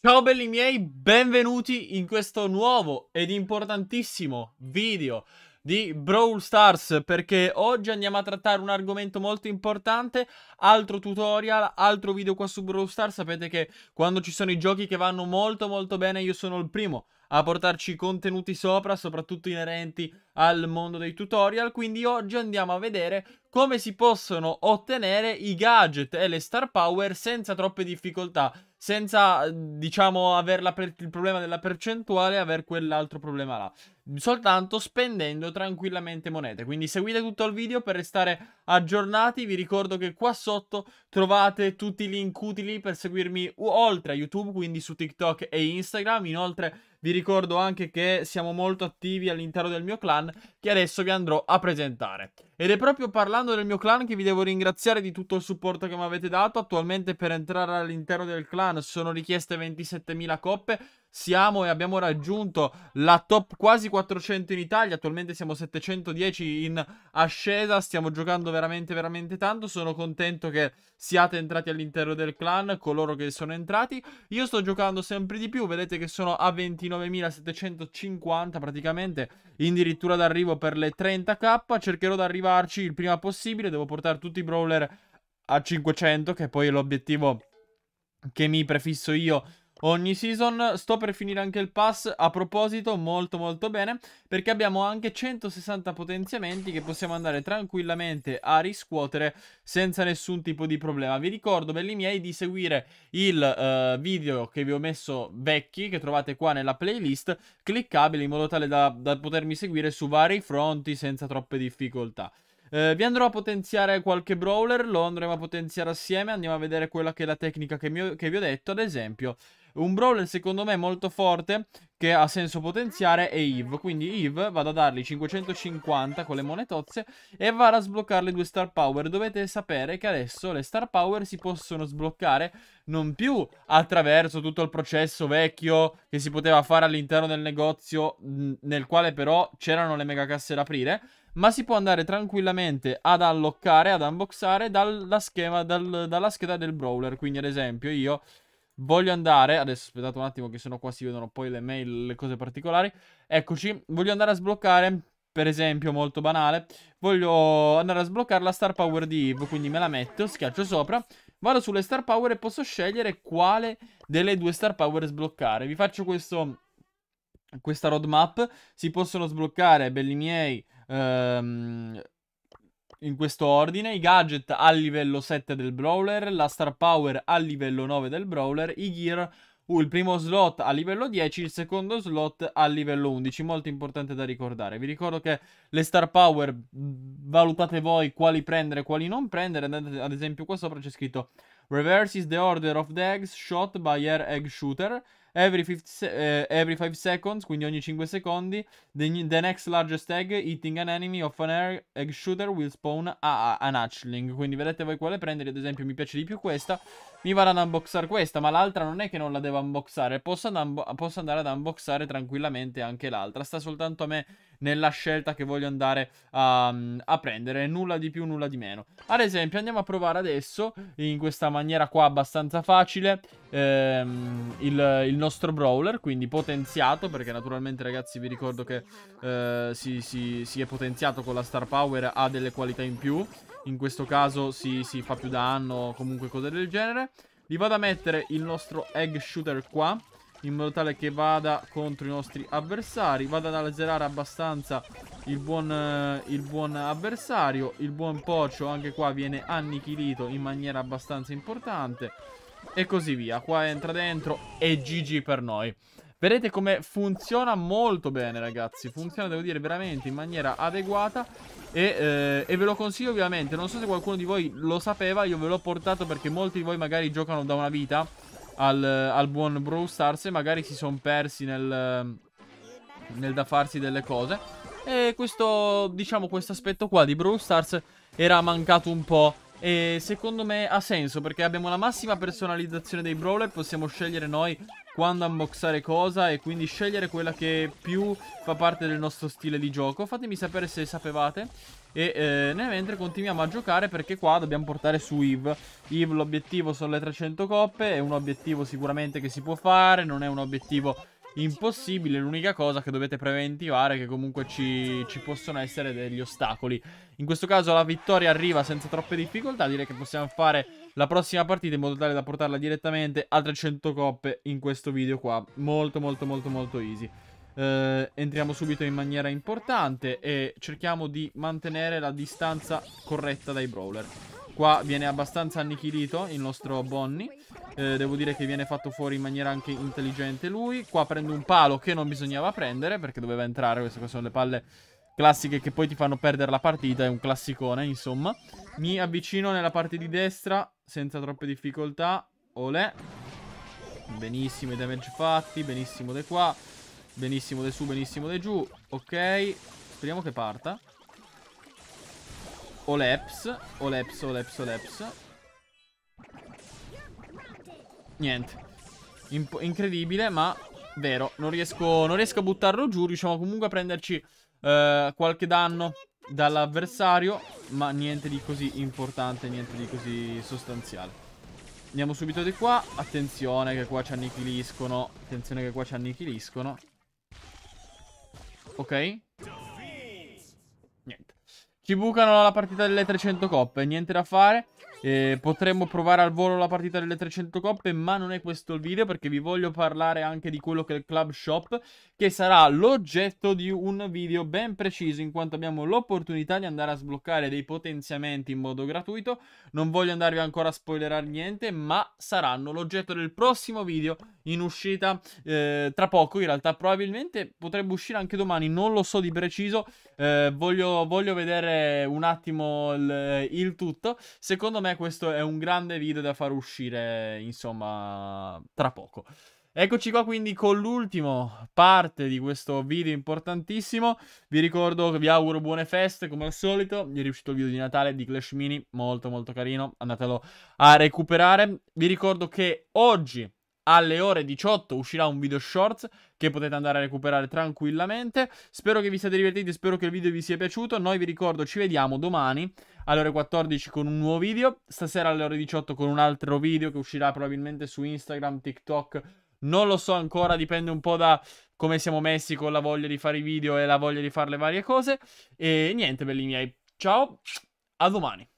Ciao belli miei, benvenuti in questo nuovo ed importantissimo video di Brawl Stars perché oggi andiamo a trattare un argomento molto importante, altro tutorial, altro video qua su Brawl Stars, sapete che quando ci sono i giochi che vanno molto molto bene io sono il primo a portarci contenuti sopra, soprattutto inerenti al mondo dei tutorial. Quindi oggi andiamo a vedere come si possono ottenere i gadget e le star power senza troppe difficoltà, senza diciamo avere il problema della percentuale e aver quell'altro problema là, soltanto spendendo tranquillamente monete. Quindi seguite tutto il video per restare aggiornati, vi ricordo che qua sotto trovate tutti i link utili per seguirmi oltre a YouTube, quindi su TikTok e Instagram, inoltre vi ricordo anche che siamo molto attivi all'interno del mio clan che adesso vi andrò a presentare. Ed è proprio parlando del mio clan che vi devo ringraziare di tutto il supporto che mi avete dato. Attualmente per entrare all'interno del clan sono richieste 27.000 coppe siamo e abbiamo raggiunto la top quasi 400 in Italia, attualmente siamo 710 in ascesa, stiamo giocando veramente veramente tanto, sono contento che siate entrati all'interno del clan, coloro che sono entrati, io sto giocando sempre di più, vedete che sono a 29.750 praticamente, addirittura d'arrivo per le 30k, cercherò di arrivarci il prima possibile, devo portare tutti i brawler a 500 che poi è l'obiettivo che mi prefisso io Ogni season sto per finire anche il pass, a proposito molto molto bene, perché abbiamo anche 160 potenziamenti che possiamo andare tranquillamente a riscuotere senza nessun tipo di problema. Vi ricordo, belli miei, di seguire il uh, video che vi ho messo vecchi, che trovate qua nella playlist, cliccabile in modo tale da, da potermi seguire su vari fronti senza troppe difficoltà. Eh, vi andrò a potenziare qualche brawler, lo andremo a potenziare assieme, andiamo a vedere quella che è la tecnica che, mio, che vi ho detto, ad esempio un brawler secondo me molto forte che ha senso potenziare è Eve. Quindi Eve vado a dargli 550 con le monetozze e vado a sbloccare le due star power. Dovete sapere che adesso le star power si possono sbloccare non più attraverso tutto il processo vecchio che si poteva fare all'interno del negozio nel quale però c'erano le megacasse da aprire, ma si può andare tranquillamente ad alloccare, ad unboxare dalla, schema, dal, dalla scheda del brawler. Quindi ad esempio io Voglio andare, adesso aspettate un attimo che sennò qua si vedono poi le mail, le cose particolari. Eccoci, voglio andare a sbloccare, per esempio, molto banale, voglio andare a sbloccare la Star Power di Eve, quindi me la metto, schiaccio sopra, vado sulle Star Power e posso scegliere quale delle due Star Power sbloccare. Vi faccio questo, questa roadmap, si possono sbloccare, belli miei, ehm, in questo ordine, i gadget al livello 7 del Brawler, la Star Power al livello 9 del Brawler, i Gear, uh, il primo slot a livello 10, il secondo slot a livello 11, molto importante da ricordare. Vi ricordo che le Star Power valutate voi quali prendere e quali non prendere, ad esempio qua sopra c'è scritto Reverse is the order of the eggs shot by air egg shooter every, se- uh, eh, 5 seconds, quindi ogni 5 secondi, the, the, next largest egg eating an enemy of an air egg shooter will spawn a, a, an hatchling. Quindi vedete voi quale prendere, ad esempio mi piace di più questa, mi vado ad unboxare questa, ma l'altra non è che non la devo unboxare, posso, ad un- posso andare ad unboxare tranquillamente anche l'altra, sta soltanto a me nella scelta che voglio andare a, a prendere. Nulla di più, nulla di meno. Ad esempio, andiamo a provare adesso, in questa maniera qua abbastanza facile, ehm, il, il, nostro brawler, quindi potenziato, perché naturalmente ragazzi vi ricordo che eh, si, si, si è potenziato con la star power, ha delle qualità in più. In questo caso si, si fa più danno o comunque cose del genere. Gli vado a mettere il nostro egg shooter qua in modo tale che vada contro i nostri avversari. Vada ad azzerare abbastanza il buon, eh, il buon avversario. Il buon Pocio anche qua viene annichilito in maniera abbastanza importante. E così via. Qua entra dentro e GG per noi. Vedete come funziona molto bene ragazzi Funziona devo dire veramente in maniera adeguata e, eh, e, ve lo consiglio ovviamente Non so se qualcuno di voi lo sapeva Io ve l'ho portato perché molti di voi magari giocano da una vita al, al buon Brawl Stars e magari si sono persi nel, nel da farsi delle cose. E questo, diciamo, questo aspetto qua di Brawl Stars era mancato un po' E secondo me ha senso perché abbiamo la massima personalizzazione dei brawler Possiamo scegliere noi quando unboxare cosa E quindi scegliere quella che più fa parte del nostro stile di gioco Fatemi sapere se sapevate E eh, nel mentre continuiamo a giocare perché qua dobbiamo portare su Eve Eve l'obiettivo sono le 300 coppe È un obiettivo sicuramente che si può fare Non è un obiettivo impossibile. L'unica cosa che dovete preventivare è che comunque ci, ci, possono essere degli ostacoli. In questo caso la vittoria arriva senza troppe difficoltà. Direi che possiamo fare la prossima partita in modo tale da portarla direttamente a 300 coppe in questo video qua. Molto molto molto molto easy. Eh, entriamo subito in maniera importante e cerchiamo di mantenere la distanza corretta dai brawler. Qua viene abbastanza annichilito il nostro Bonnie. Eh, devo dire che viene fatto fuori in maniera anche intelligente lui. Qua prende un palo che non bisognava prendere perché doveva entrare. Queste sono le palle classiche che poi ti fanno perdere la partita. È un classicone, insomma. Mi avvicino nella parte di destra senza troppe difficoltà. Olè. Benissimo i damage fatti. Benissimo da qua. Benissimo da su, benissimo da giù. Ok. Speriamo che parta. Oleps. Oleps, Oleps, Oleps niente Imp Incredibile ma vero non riesco, non riesco, a buttarlo giù Riusciamo comunque a prenderci eh, qualche danno dall'avversario Ma niente di così importante Niente di così sostanziale Andiamo subito di qua Attenzione che qua ci annichiliscono Attenzione che qua ci annichiliscono Ok Niente Ci bucano la partita delle 300 coppe Niente da fare eh, potremmo provare al volo la partita delle 300 coppe, ma non è questo il video perché vi voglio parlare anche di quello che è il Club Shop, che sarà l'oggetto di un video ben preciso in quanto abbiamo l'opportunità di andare a sbloccare dei potenziamenti in modo gratuito. Non voglio andarvi ancora a spoilerare niente, ma saranno l'oggetto del prossimo video in uscita eh, tra poco. In realtà probabilmente potrebbe uscire anche domani, non lo so di preciso. Eh, voglio, voglio, vedere un attimo il, il tutto. Secondo me me questo è un grande video da far uscire, insomma, tra poco. Eccoci qua quindi con l'ultimo parte di questo video importantissimo. Vi ricordo vi auguro buone feste come al solito. Mi è riuscito il video di Natale di Clash Mini, molto molto carino, andatelo a recuperare. Vi ricordo che oggi alle ore 18 uscirà un video shorts che potete andare a recuperare tranquillamente. Spero che vi siate divertiti, spero che il video vi sia piaciuto. Noi vi ricordo ci vediamo domani alle ore 14 con un nuovo video, stasera alle ore 18 con un altro video che uscirà probabilmente su Instagram, TikTok. Non lo so ancora, dipende un po' da come siamo messi con la voglia di fare i video e la voglia di fare le varie cose. E niente, belli miei. Ciao, a domani.